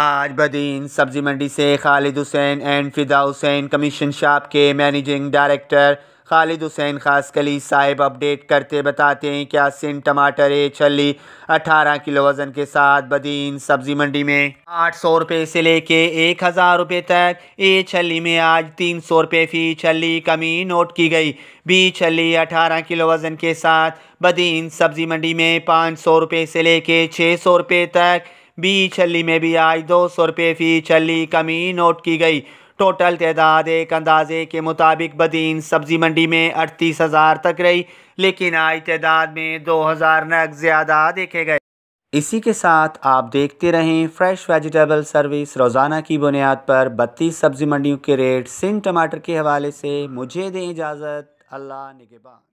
आज बदीन सब्ज़ी मंडी से Khalid Hussain and Fida Hussain commission shop के मैनेजिंग डायरेक्टर खालिद हुसैन खास कली साहिब अपडेट करते बताते हैं क्या सिन टमाटर ए छली अठारह किलो वज़न के साथ बदीन सब्ज़ी मंडी में आठ सौ रुपये से लेके एक हज़ार रुपये तक ए छली में आज तीन सौ रुपये फ़ी छली कमी नोट की गई बी छली अठारह किलो वज़न के साथ बदीन सब्ज़ी मंडी में पाँच सौ रुपये से लेके छः सौ रुपये तक बी छली में भी आज दो सौ रुपये फ़ी छली कमी नोट की गई टोटल तदाद एक अंदाजे के मुताबिक बदीन सब्ज़ी मंडी में अड़तीस हज़ार तक रही लेकिन आज तदाद में दो हज़ार नग ज़्यादा देखे गए इसी के साथ आप देखते रहें फ्रेश वेजिटेबल सर्विस रोज़ाना की बुनियाद पर बत्तीस सब्ज़ी मंडियों के रेट सिंह टमाटर के हवाले से मुझे दें इजाज़त अल्लाह निगेबान